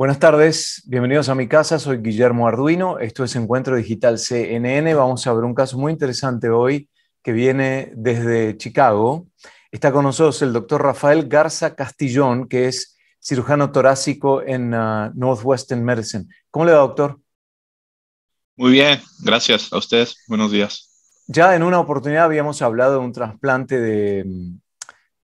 Buenas tardes, bienvenidos a mi casa, soy Guillermo Arduino, esto es Encuentro Digital CNN, vamos a ver un caso muy interesante hoy que viene desde Chicago. Está con nosotros el doctor Rafael Garza Castillón, que es cirujano torácico en ah, Northwestern Medicine. ¿Cómo le va, doctor? Muy bien, gracias a ustedes, buenos días. Ya en una oportunidad habíamos hablado de un trasplante de, mm,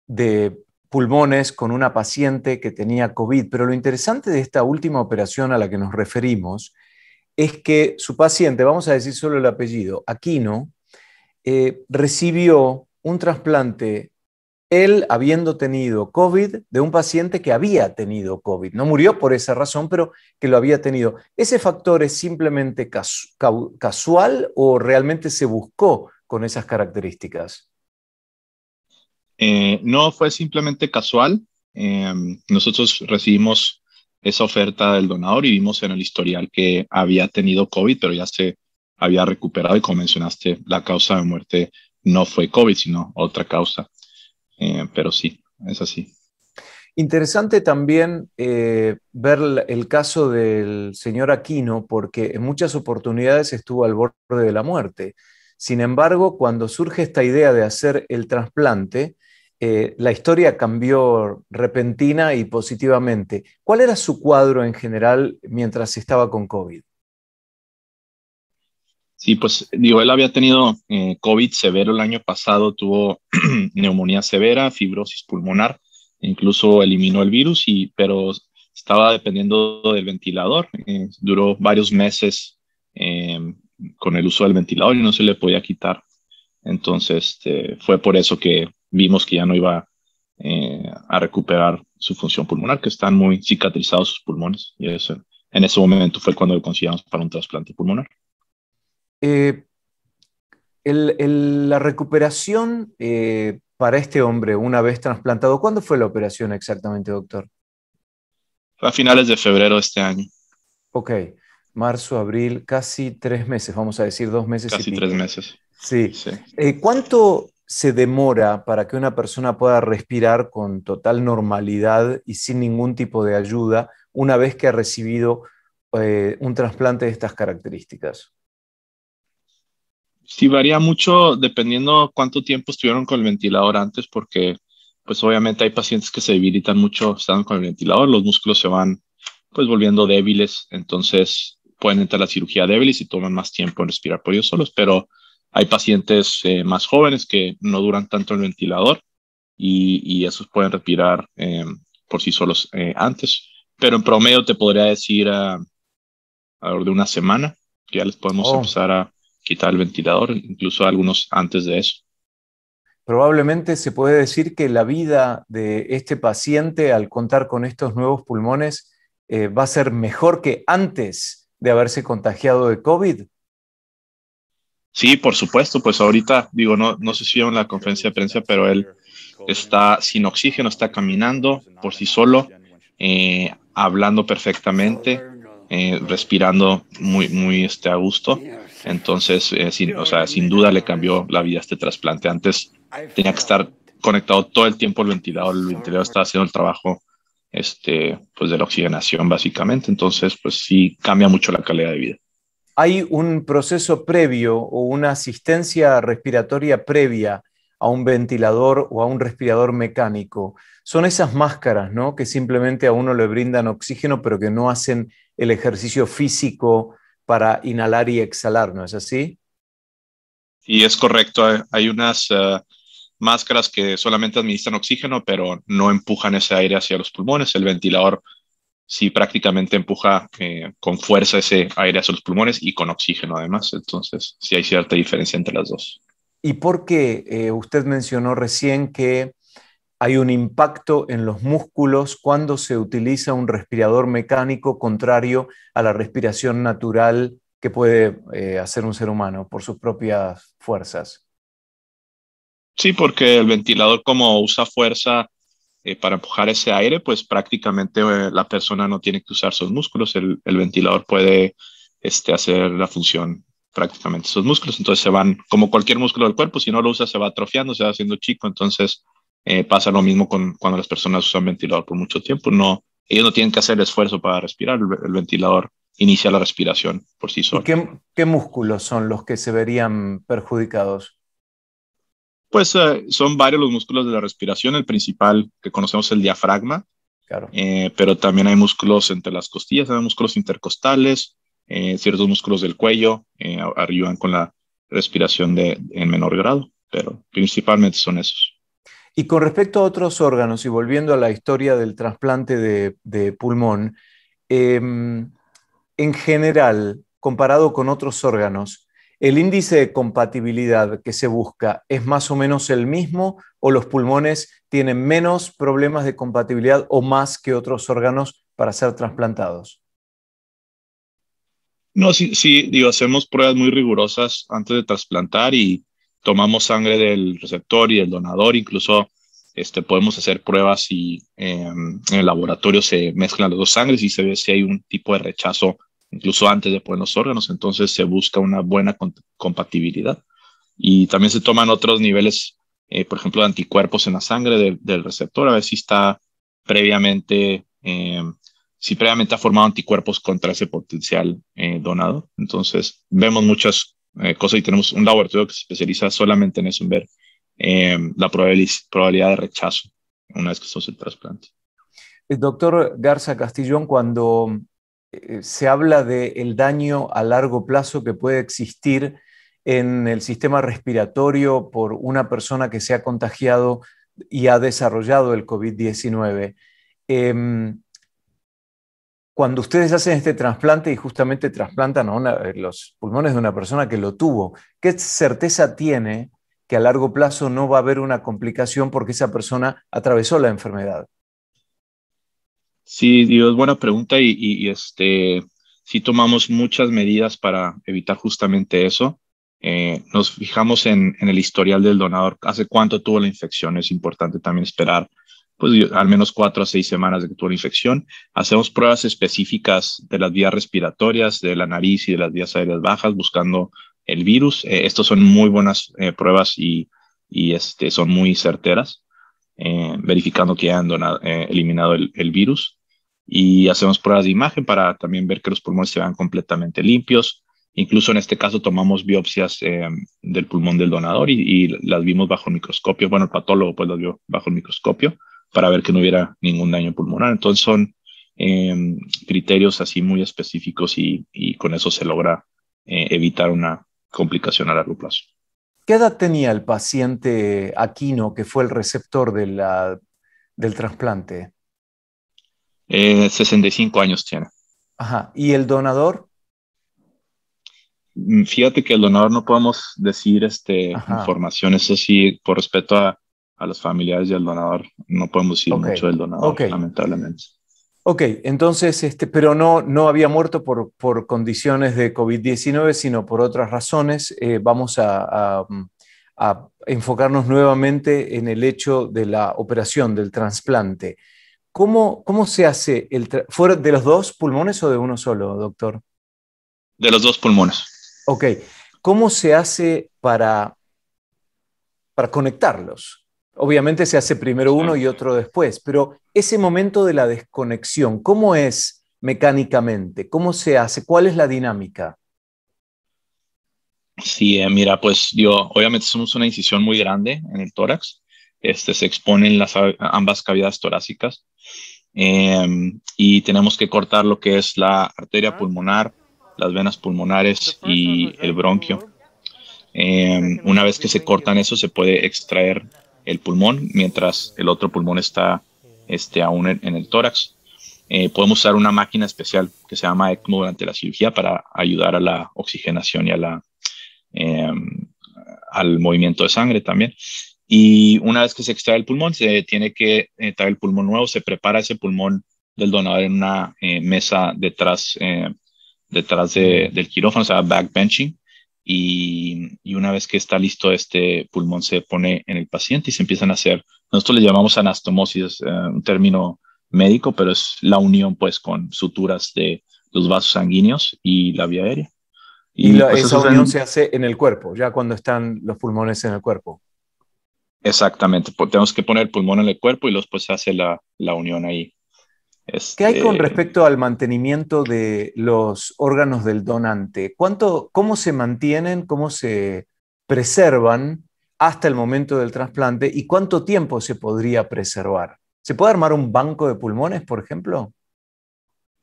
de pulmones con una paciente que tenía COVID, pero lo interesante de esta última operación a la que nos referimos es que su paciente, vamos a decir solo el apellido, Aquino, eh, recibió un trasplante, él habiendo tenido COVID, de un paciente que había tenido COVID. No murió por esa razón, pero que lo había tenido. ¿Ese factor es simplemente casual o realmente se buscó con esas características? Eh, no fue simplemente casual. Eh, nosotros recibimos esa oferta del donador y vimos en el historial que había tenido COVID, pero ya se había recuperado y como mencionaste, la causa de muerte no fue COVID, sino otra causa. Eh, pero sí, es así. Interesante también ver el caso del señor Aquino, porque en muchas oportunidades estuvo al borde de la muerte. Sin embargo, cuando surge esta idea de hacer el trasplante, eh, la historia cambió repentina y positivamente. ¿Cuál era su cuadro en general mientras estaba con COVID? Sí, pues digo, él había tenido eh, COVID severo el año pasado, tuvo neumonía severa, fibrosis pulmonar, incluso eliminó el virus, y, pero estaba dependiendo del ventilador. Eh, duró varios meses em, con el uso del ventilador y no se le podía quitar. Entonces, este, fue por eso que vimos que ya no iba eh, a recuperar su función pulmonar, que están muy cicatrizados sus pulmones. Y eso, en ese momento fue cuando lo consideramos para un trasplante pulmonar. Eh, la recuperación eh, para este hombre una vez trasplantado, ¿cuándo fue la operación exactamente, doctor? A finales de febrero de este año. Ok, marzo, abril, casi tres meses, vamos a decir dos meses. Casi tres meses. Sí. ¿Cuánto se demora para que una persona pueda respirar con total normalidad y sin ningún tipo de ayuda una vez que ha recibido eh, un trasplante de estas características? Sí, varía mucho dependiendo cuánto tiempo estuvieron con el ventilador antes, porque pues obviamente hay pacientes que se debilitan mucho estando con el ventilador, los músculos se van pues volviendo débiles, entonces pueden entrar a la cirugía débiles y toman más tiempo en respirar por ellos solos, pero hay pacientes eh, más jóvenes que no duran tanto el ventilador y, esos pueden respirar em, por sí solos eh, antes. Pero en promedio te podría decir a, ah, a de una semana que ya les podemos oh. empezar a quitar el ventilador, incluso algunos antes de eso. Probablemente se puede decir que la vida de este paciente al contar con estos nuevos pulmones eh, va a ser mejor que antes de haberse contagiado de COVID. Sí, por supuesto, pues ahorita, digo, no, no sé si vieron la conferencia de prensa, pero él está sin oxígeno, está caminando por sí solo, eh, hablando perfectamente, eh, respirando muy, muy este, a gusto. Entonces, eh, sin, o sea, sin duda le cambió la vida este trasplante. Antes tenía que estar conectado todo el tiempo al ventilador, el ventilador estaba haciendo el trabajo este, pues, de la oxigenación básicamente. Entonces, pues sí, cambia mucho la calidad de vida. ¿Hay un proceso previo o una asistencia respiratoria previa a un ventilador o a un respirador mecánico? Son esas máscaras, ¿no? Que simplemente a uno le brindan oxígeno, pero que no hacen el ejercicio físico para inhalar y exhalar, ¿no es así? Y es correcto. Hay unas eh, máscaras que solamente administran oxígeno, pero no empujan ese aire hacia los pulmones. El ventilador sí prácticamente empuja eh, con fuerza ese aire hacia los pulmones y con oxígeno además. Entonces, sí hay cierta diferencia entre las dos. Y porque eh, usted mencionó recién que hay un impacto en los músculos cuando se utiliza un respirador mecánico contrario a la respiración natural que puede eh, hacer un ser humano por sus propias fuerzas. Sí, porque el ventilador como usa fuerza eh, para empujar ese aire, pues prácticamente eh, la persona no tiene que usar sus músculos, el, ventilador puede este, hacer la función prácticamente sus músculos, entonces se van, como cualquier músculo del cuerpo, si no lo usa se va atrofiando, se va haciendo chico, entonces eh, pasa lo mismo con cuando las personas usan ventilador por mucho tiempo, no, ellos no tienen que hacer esfuerzo para respirar, el, ventilador inicia la respiración por sí solo. qué músculos son los que se verían perjudicados? Pues eh, son varios los músculos de la respiración. El principal que conocemos es el diafragma, claro. Eh, pero también hay músculos entre las costillas, hay músculos intercostales, eh, ciertos músculos del cuello ayudan con la respiración en menor grado, pero principalmente son esos. Y con respecto a otros órganos, y volviendo a la historia del trasplante de pulmón, em, en general, comparado con otros órganos, ¿El índice de compatibilidad que se busca es más o menos el mismo o los pulmones tienen menos problemas de compatibilidad o más que otros órganos para ser trasplantados? No, sí, sí, digo, hacemos pruebas muy rigurosas antes de trasplantar y tomamos sangre del receptor y del donador, incluso este, podemos hacer pruebas y em, en el laboratorio se mezclan las dos sangres y se ve si hay un tipo de rechazo incluso antes de poner los órganos, entonces se busca una buena compatibilidad. Y también se toman otros niveles, eh, por ejemplo, de anticuerpos en la sangre del receptor, a ver si está previamente, eh, si previamente ha formado anticuerpos contra ese potencial eh, donado. Entonces, vemos muchas cosas y tenemos un laboratorio que se especializa solamente en eso, en ver la probabilidad de rechazo una vez que se hace el trasplante. Doctor Garza Castillón, cuando eh, se habla del daño a largo plazo que puede existir en el sistema respiratorio por una persona que se ha contagiado y ha desarrollado el COVID-19. Em, cuando ustedes hacen este trasplante y justamente trasplantan eh, los pulmones de una persona que lo tuvo, ¿qué certeza tiene que a largo plazo no va a haber una complicación porque esa persona atravesó la enfermedad? Sí, Dios, buena pregunta y, y, este, sí tomamos muchas medidas para evitar justamente eso. Eh, nos fijamos en, el historial del donador, hace cuánto tuvo la infección, es importante también esperar pues al menos cuatro a seis semanas de que tuvo la infección. Hacemos pruebas específicas de las vías respiratorias, de la nariz y de las vías aéreas bajas buscando el virus. Eh, estos son muy buenas eh, pruebas y, y este, son muy certeras. Eh, verificando que hayan eh, eliminado el, virus. Y hacemos pruebas de imagen para también ver que los pulmones se vean completamente limpios. Incluso en este caso tomamos biopsias eh, del pulmón del donador y, las vimos bajo el microscopio. Bueno, el patólogo pues las vio bajo el microscopio para ver que no hubiera ningún daño pulmonar. Entonces son criterios así muy específicos y, con eso se logra evitar una complicación a largo plazo. ¿Qué edad tenía el paciente Aquino, que fue el receptor de del trasplante? 65 eh, años tiene. Ajá. ¿Y el donador? Mm, fíjate que el donador no podemos decir este, información, eso sí, por respeto a, a los familiares y al donador, no podemos decir mucho del donador, lamentablemente. Ok, entonces, este, pero no, no había muerto por, condiciones de COVID-19, sino por otras razones. Eh, vamos mm, a, enfocarnos nuevamente en el hecho de la operación, del trasplante. ¿Cómo, se hace el fuera de los dos pulmones o de uno solo, doctor? De los dos pulmones. Ok, ¿cómo se hace para, para conectarlos? Obviamente se hace primero uno y otro después, pero ese momento de la desconexión, ¿cómo es mecánicamente? ¿Cómo se hace? ¿Cuál es la dinámica? Sí, eh, mira, pues yo, obviamente somos una incisión muy grande en el tórax, este, se exponen las, ambas cavidades torácicas em, y tenemos que cortar lo que es la arteria pulmonar, las venas pulmonares y el ¿eh? bronquio. Em, una vez que se cortan eso, se puede extraer el pulmón, mientras el otro pulmón está este, aún en, el tórax. Eh, podemos usar una máquina especial que se llama ECMO durante la cirugía para ayudar a la oxigenación y a la, em, al movimiento de sangre también. Y una vez que se extrae el pulmón, se tiene que eh, traer el pulmón nuevo, se prepara ese pulmón del donador en una eh, mesa detrás, detrás de, del quirófano, o back benching y, una vez que está listo este pulmón se pone en el paciente y se empiezan a hacer, nosotros le llamamos anastomosis, eh, un término médico, pero es la unión pues con suturas de los vasos sanguíneos y la vía aérea. Y, pues, esa unión se hace en el cuerpo, ya cuando están los pulmones en el cuerpo. Exactamente, tenemos que poner el pulmón en el cuerpo y después pues, se hace la, la unión ahí. Este, ¿Qué hay con respecto al mantenimiento de los órganos del donante? ¿Cómo se mantienen, cómo se preservan hasta el momento del trasplante y cuánto tiempo se podría preservar? ¿Se puede armar un banco de pulmones, por ejemplo?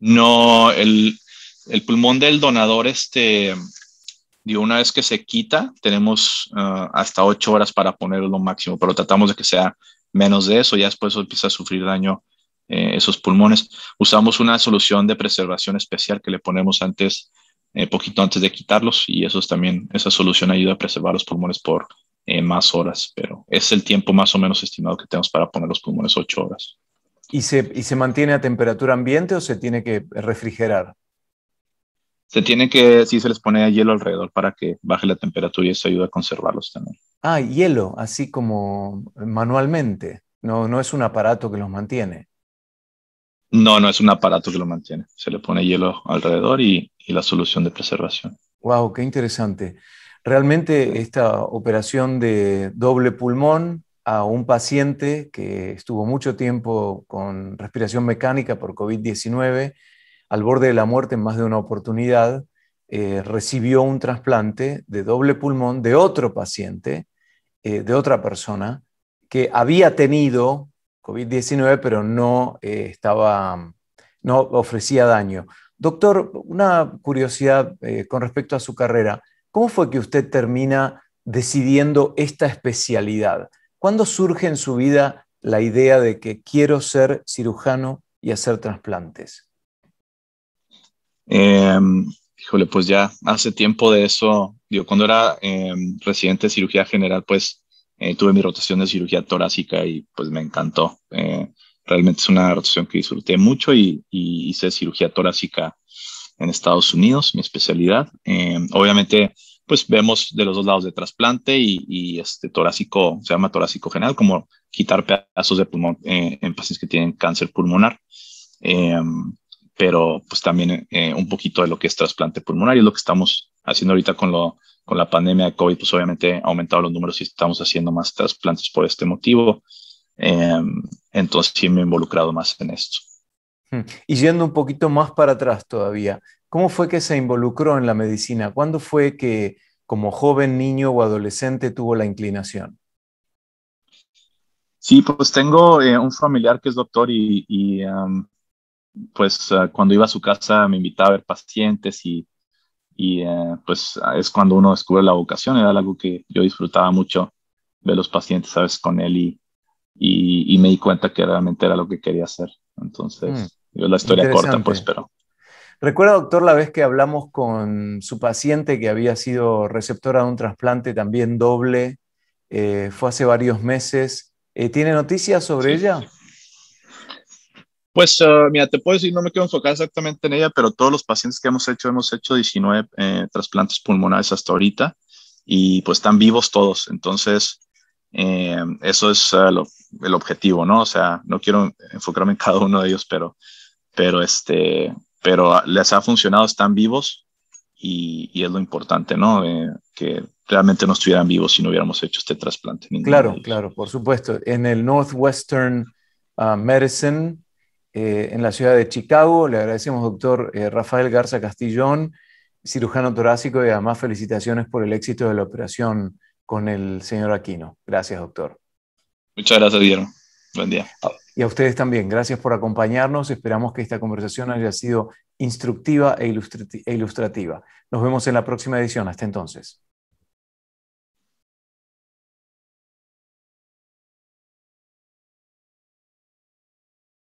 No, el, pulmón del donador, este, una vez que se quita, tenemos ah, hasta ocho horas para ponerlo máximo, pero tratamos de que sea menos de eso, ya después empieza a sufrir daño eh, esos pulmones. Usamos una solución de preservación especial que le ponemos antes, eh, poquito antes de quitarlos, y eso también, esa solución ayuda a preservar los pulmones por eh, más horas, pero es el tiempo más o menos estimado que tenemos para poner los pulmones, ocho horas. ¿Y se, ¿Y se mantiene a temperatura ambiente o se tiene que refrigerar? se tiene que, sí se les pone hielo alrededor para que baje la temperatura y eso ayuda a conservarlos también. Ah, hielo, así como manualmente, no, no es un aparato que los mantiene. No, no es un aparato que lo mantiene. Se le pone hielo alrededor y, la solución de preservación. Wow, qué interesante. Realmente esta operación de doble pulmón a un paciente que estuvo mucho tiempo con respiración mecánica por COVID-19, al borde de la muerte en más de una oportunidad, eh, recibió un trasplante de doble pulmón de otro paciente, eh, de otra persona, que había tenido COVID-19, pero no eh, estaba, no ofrecía daño. Doctor, una curiosidad eh, con respecto a su carrera. ¿Cómo fue que usted termina decidiendo esta especialidad? ¿Cuándo surge en su vida la idea de que quiero ser cirujano y hacer trasplantes? Em, híjole, pues ya hace tiempo de eso, cuando era em, residente de cirugía general, pues eh, tuve mi rotación de cirugía torácica y pues me encantó. Eh, realmente es una rotación que disfruté mucho y, hice cirugía torácica en Estados Unidos, mi especialidad. Eh, obviamente, pues vemos de los dos lados de trasplante y, y, este torácico, se llama torácico general, como quitar pedazos de pulmón en pacientes que tienen cáncer pulmonar. pero pues también un poquito de lo que es trasplante pulmonar y es lo que estamos haciendo ahorita con lo con la pandemia de COVID, pues obviamente ha aumentado los números y estamos haciendo más trasplantes por este motivo. Em, entonces sí me he involucrado más en esto. Hmm. Y yendo un poquito más para atrás todavía, ¿cómo fue que se involucró en la medicina? ¿Cuándo fue que como joven, niño o adolescente tuvo la inclinación? Sí, pues tengo eh, un familiar que es doctor y, pues ah, cuando iba a su casa me invitaba a ver pacientes y y eh, pues es cuando uno descubre la vocación, era algo que yo disfrutaba mucho de los pacientes, ¿sabes? Con él y, y, me di cuenta que realmente era lo que quería hacer. Entonces, yo mm. la historia corta, pues, pero... Recuerda, doctor, la vez que hablamos con su paciente que había sido receptora de un trasplante también doble, eh, fue hace varios meses. Eh, ¿Tiene noticias sobre ella? Sí. Pues eh, mira, te puedo decir, no me quiero enfocar exactamente en ella, pero todos los pacientes que hemos hecho, hemos hecho 19 eh, trasplantes pulmonares hasta ahorita y pues están vivos todos. Entonces, eh, eso es el objetivo, ¿no? O sea, no quiero enfocarme en cada uno de ellos, pero, pero, este, pero ah, les ha funcionado, están vivos y, es lo importante, ¿no? que realmente no estuvieran vivos si no hubiéramos hecho este trasplante. Claro, claro, por supuesto. En el Northwestern ah, Medicine eh, en la ciudad de Chicago. Le agradecemos, doctor eh, Rafael Garza Castillón, cirujano torácico, y además felicitaciones por el éxito de la operación con el señor Aquino. Gracias, doctor. Muchas gracias, Guillermo. Buen día. Y a ustedes también, gracias por acompañarnos. Esperamos que esta conversación haya sido instructiva e, e ilustrativa. Nos vemos en la próxima edición. Hasta entonces.